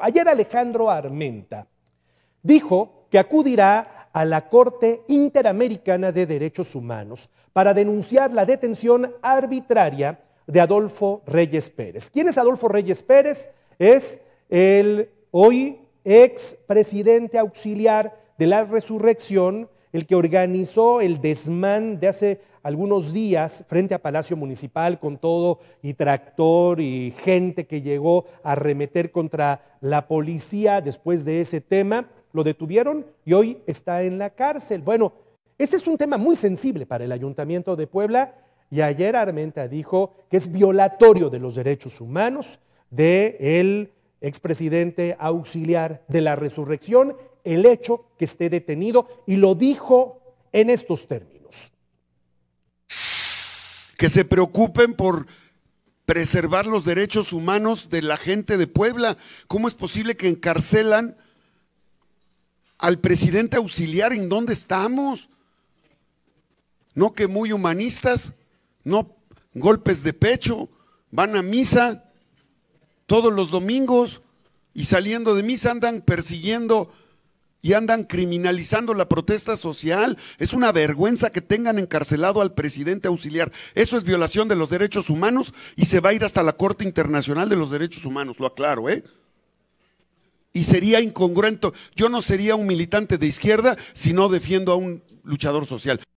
Ayer Alejandro Armenta dijo que acudirá a la Corte Interamericana de Derechos Humanos para denunciar la detención arbitraria de Adolfo Reyes Pérez. ¿Quién es Adolfo Reyes Pérez? Es el hoy ex presidente auxiliar de la Resurrección el que organizó el desmán de hace algunos días frente a Palacio Municipal con todo y tractor y gente que llegó a arremeter contra la policía después de ese tema. Lo detuvieron y hoy está en la cárcel. Bueno, este es un tema muy sensible para el Ayuntamiento de Puebla y ayer Armenta dijo que es violatorio de los derechos humanos del expresidente auxiliar de la resurrección el hecho que esté detenido y lo dijo en estos términos. Que se preocupen por preservar los derechos humanos de la gente de Puebla. ¿Cómo es posible que encarcelan al presidente auxiliar? ¿En dónde estamos? No que muy humanistas, no golpes de pecho, van a misa todos los domingos y saliendo de misa andan persiguiendo y andan criminalizando la protesta social. Es una vergüenza que tengan encarcelado al presidente auxiliar. Eso es violación de los derechos humanos y se va a ir hasta la Corte Internacional de los Derechos Humanos, lo aclaro, ¿eh? Y sería incongruente. Yo no sería un militante de izquierda si no defiendo a un luchador social.